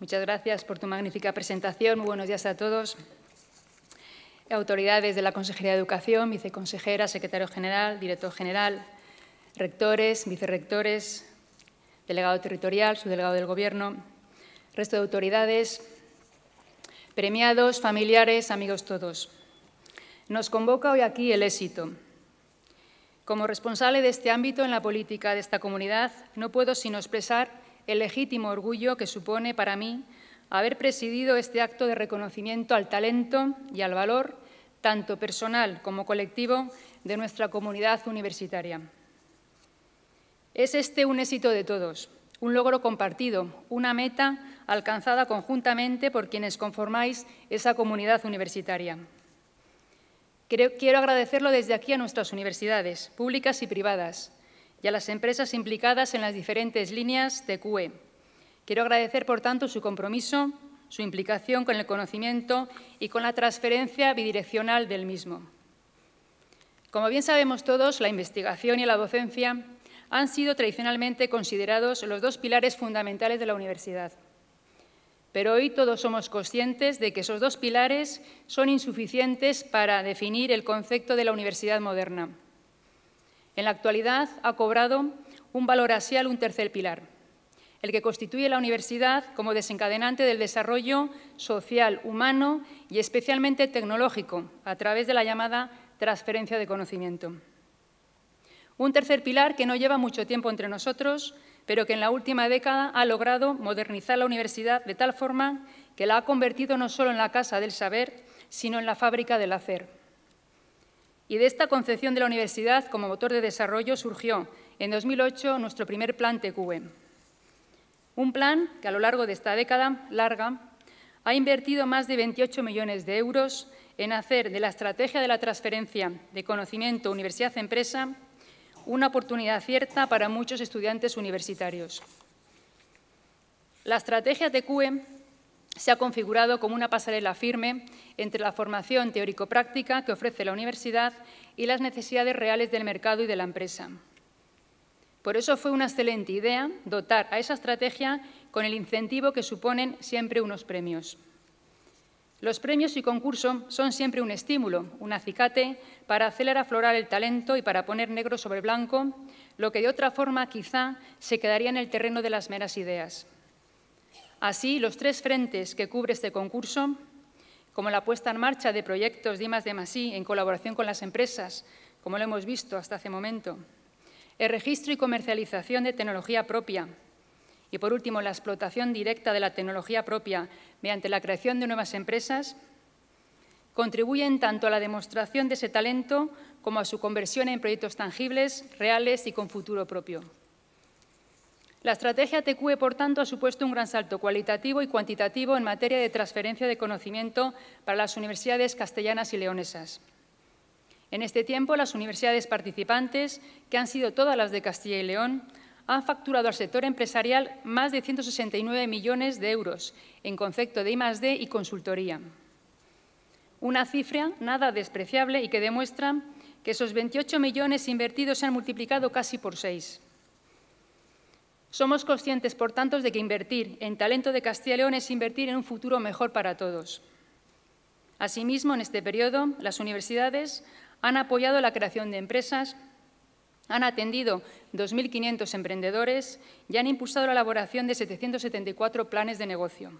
Muchas gracias por tu magnífica presentación. Muy buenos días a todos. Autoridades de la Consejería de Educación, viceconsejera, secretario general, director general, rectores, vicerrectores, delegado territorial, subdelegado del Gobierno, resto de autoridades, premiados, familiares, amigos todos. Nos convoca hoy aquí el éxito. Como responsable de este ámbito en la política de esta comunidad, no puedo sino expresar el legítimo orgullo que supone para mí haber presidido este acto de reconocimiento al talento y al valor, tanto personal como colectivo, de nuestra comunidad universitaria. Es este un éxito de todos, un logro compartido, una meta alcanzada conjuntamente por quienes conformáis esa comunidad universitaria. Quiero agradecerlo desde aquí a nuestras universidades, públicas y privadas, y a las empresas implicadas en las diferentes líneas de QE. Quiero agradecer, por tanto, su compromiso, su implicación con el conocimiento y con la transferencia bidireccional del mismo. Como bien sabemos todos, la investigación y la docencia han sido tradicionalmente considerados los dos pilares fundamentales de la universidad. Pero hoy todos somos conscientes de que esos dos pilares son insuficientes para definir el concepto de la universidad moderna. En la actualidad ha cobrado un valor asial, un tercer pilar, el que constituye la universidad como desencadenante del desarrollo social, humano y especialmente tecnológico, a través de la llamada transferencia de conocimiento. Un tercer pilar que no lleva mucho tiempo entre nosotros, pero que en la última década ha logrado modernizar la universidad de tal forma que la ha convertido no solo en la casa del saber, sino en la fábrica del hacer. Y de esta concepción de la universidad como motor de desarrollo surgió en 2008 nuestro primer plan TQE. Un plan que a lo largo de esta década larga ha invertido más de 28 millones de euros en hacer de la estrategia de la transferencia de conocimiento universidad-empresa una oportunidad cierta para muchos estudiantes universitarios. La estrategia TQE se ha configurado como una pasarela firme entre la formación teórico-práctica que ofrece la universidad y las necesidades reales del mercado y de la empresa. Por eso fue una excelente idea dotar a esa estrategia con el incentivo que suponen siempre unos premios. Los premios y concurso son siempre un estímulo, un acicate, para acelerar aflorar el talento y para poner negro sobre blanco lo que de otra forma quizá se quedaría en el terreno de las meras ideas. Así, los tres frentes que cubre este concurso, como la puesta en marcha de proyectos de I+, de Masí en colaboración con las empresas, como lo hemos visto hasta hace momento, el registro y comercialización de tecnología propia y, por último, la explotación directa de la tecnología propia mediante la creación de nuevas empresas, contribuyen tanto a la demostración de ese talento como a su conversión en proyectos tangibles, reales y con futuro propio. La estrategia TQE, por tanto, ha supuesto un gran salto cualitativo y cuantitativo en materia de transferencia de conocimiento para las universidades castellanas y leonesas. En este tiempo, las universidades participantes, que han sido todas las de Castilla y León, han facturado al sector empresarial más de 169 millones de euros en concepto de I+D y consultoría. Una cifra nada despreciable y que demuestra que esos 28 millones invertidos se han multiplicado casi por seis. Somos conscientes, por tanto, de que invertir en talento de Castilla y León es invertir en un futuro mejor para todos. Asimismo, en este periodo, las universidades han apoyado la creación de empresas, han atendido 2.500 emprendedores y han impulsado la elaboración de 774 planes de negocio.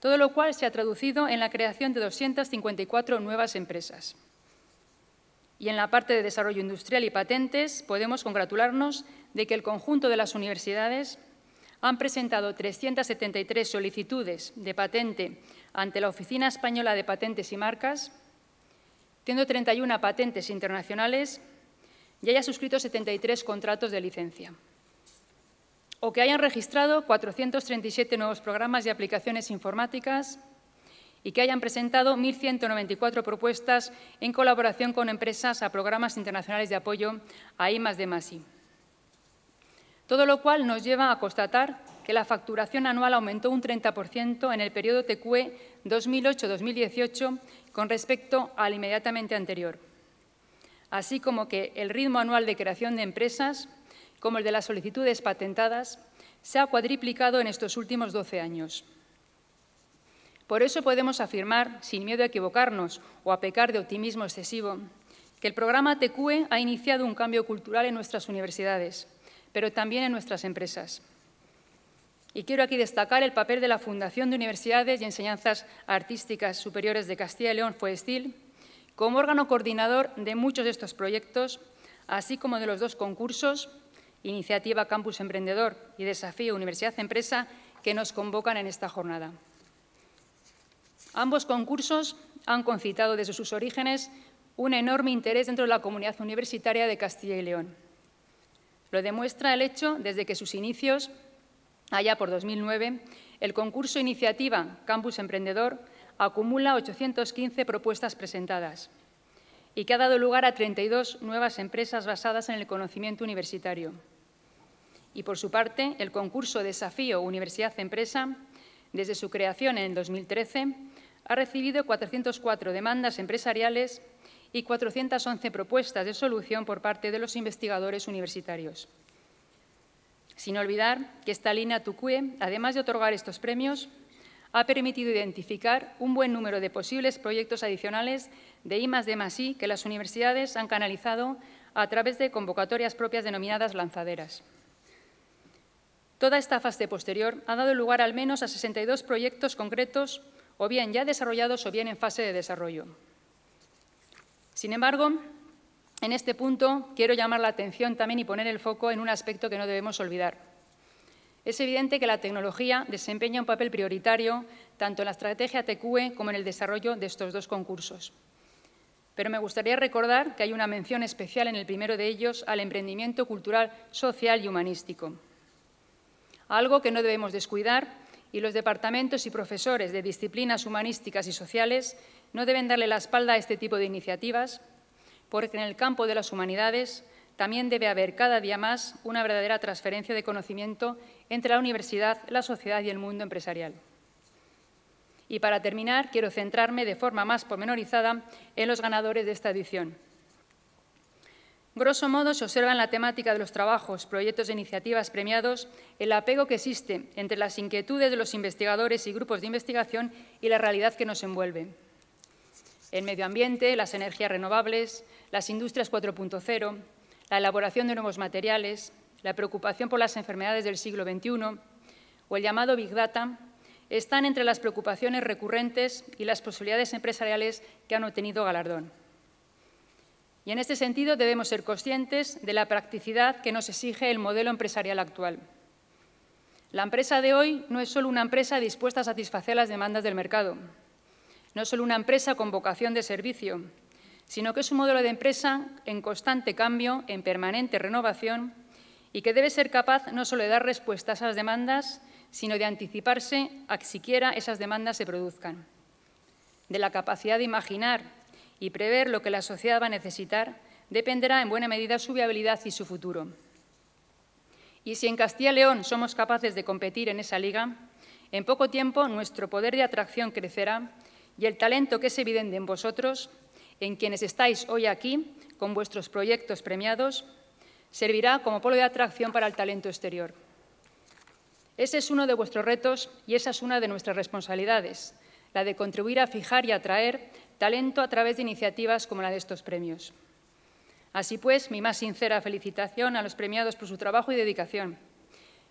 Todo lo cual se ha traducido en la creación de 254 nuevas empresas. Y en la parte de desarrollo industrial y patentes podemos congratularnos de que el conjunto de las universidades han presentado 373 solicitudes de patente ante la Oficina Española de Patentes y Marcas, teniendo 31 patentes internacionales y haya suscrito 73 contratos de licencia. O que hayan registrado 437 nuevos programas y aplicaciones informáticas, y que hayan presentado 1.194 propuestas en colaboración con empresas a programas internacionales de apoyo a I de Masi. Todo lo cual nos lleva a constatar que la facturación anual aumentó un 30% en el periodo TQE 2008-2018 con respecto al inmediatamente anterior, así como que el ritmo anual de creación de empresas, como el de las solicitudes patentadas, se ha cuadriplicado en estos últimos 12 años. Por eso podemos afirmar, sin miedo a equivocarnos o a pecar de optimismo excesivo, que el programa TQE ha iniciado un cambio cultural en nuestras universidades, pero también en nuestras empresas. Y quiero aquí destacar el papel de la Fundación de Universidades y Enseñanzas Artísticas Superiores de Castilla y León, FUESTIL, como órgano coordinador de muchos de estos proyectos, así como de los dos concursos, Iniciativa Campus Emprendedor y Desafío Universidad Empresa, que nos convocan en esta jornada. Ambos concursos han concitado desde sus orígenes un enorme interés dentro de la comunidad universitaria de Castilla y León. Lo demuestra el hecho desde que sus inicios, allá por 2009, el concurso iniciativa Campus Emprendedor acumula 815 propuestas presentadas y que ha dado lugar a 32 nuevas empresas basadas en el conocimiento universitario. Y por su parte, el concurso Desafío Universidad-Empresa, desde su creación en 2013, ha recibido 404 demandas empresariales y 411 propuestas de solución por parte de los investigadores universitarios. Sin olvidar que esta línea TUCUE, además de otorgar estos premios, ha permitido identificar un buen número de posibles proyectos adicionales de I D I que las universidades han canalizado a través de convocatorias propias denominadas lanzaderas. Toda esta fase posterior ha dado lugar al menos a 62 proyectos concretos o bien ya desarrollados o bien en fase de desarrollo. Sin embargo, en este punto quiero llamar la atención también y poner el foco en un aspecto que no debemos olvidar. Es evidente que la tecnología desempeña un papel prioritario tanto en la estrategia TQE como en el desarrollo de estos dos concursos. Pero me gustaría recordar que hay una mención especial en el primero de ellos al emprendimiento cultural, social y humanístico. Algo que no debemos descuidar y los departamentos y profesores de disciplinas humanísticas y sociales no deben darle la espalda a este tipo de iniciativas, porque en el campo de las humanidades también debe haber cada día más una verdadera transferencia de conocimiento entre la universidad, la sociedad y el mundo empresarial. Y para terminar, quiero centrarme de forma más pormenorizada en los ganadores de esta edición. Grosso modo, se observa en la temática de los trabajos, proyectos e iniciativas premiados el apego que existe entre las inquietudes de los investigadores y grupos de investigación y la realidad que nos envuelve. El medio ambiente, las energías renovables, las industrias 4.0, la elaboración de nuevos materiales, la preocupación por las enfermedades del siglo XXI o el llamado Big Data están entre las preocupaciones recurrentes y las posibilidades empresariales que han obtenido galardón. Y en este sentido debemos ser conscientes de la practicidad que nos exige el modelo empresarial actual. La empresa de hoy no es solo una empresa dispuesta a satisfacer las demandas del mercado, no es solo una empresa con vocación de servicio, sino que es un modelo de empresa en constante cambio, en permanente renovación y que debe ser capaz no solo de dar respuesta a esas demandas, sino de anticiparse a que siquiera esas demandas se produzcan. De la capacidad de imaginar y prever lo que la sociedad va a necesitar dependerá en buena medida su viabilidad y su futuro. Y si en Castilla y León somos capaces de competir en esa liga, en poco tiempo nuestro poder de atracción crecerá y el talento que es evidente en vosotros, en quienes estáis hoy aquí con vuestros proyectos premiados, servirá como polo de atracción para el talento exterior. Ese es uno de vuestros retos y esa es una de nuestras responsabilidades, la de contribuir a fijar y atraer talento a través de iniciativas como la de estos premios. Así pues, mi más sincera felicitación a los premiados por su trabajo y dedicación.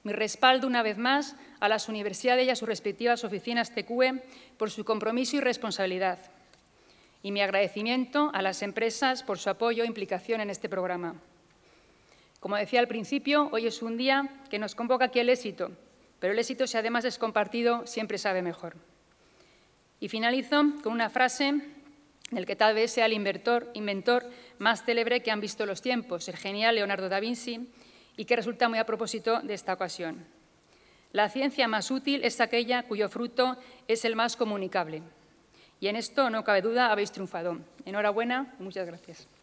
Mi respaldo una vez más a las universidades y a sus respectivas oficinas TQE por su compromiso y responsabilidad. Y mi agradecimiento a las empresas por su apoyo e implicación en este programa. Como decía al principio, hoy es un día que nos convoca aquí el éxito, pero el éxito si además es compartido siempre sabe mejor. Y finalizo con una frase el que tal vez sea el inventor, inventor más célebre que han visto los tiempos, el genial Leonardo da Vinci, y que resulta muy a propósito de esta ocasión. La ciencia más útil es aquella cuyo fruto es el más comunicable. Y en esto no cabe duda, habéis triunfado. Enhorabuena muchas gracias.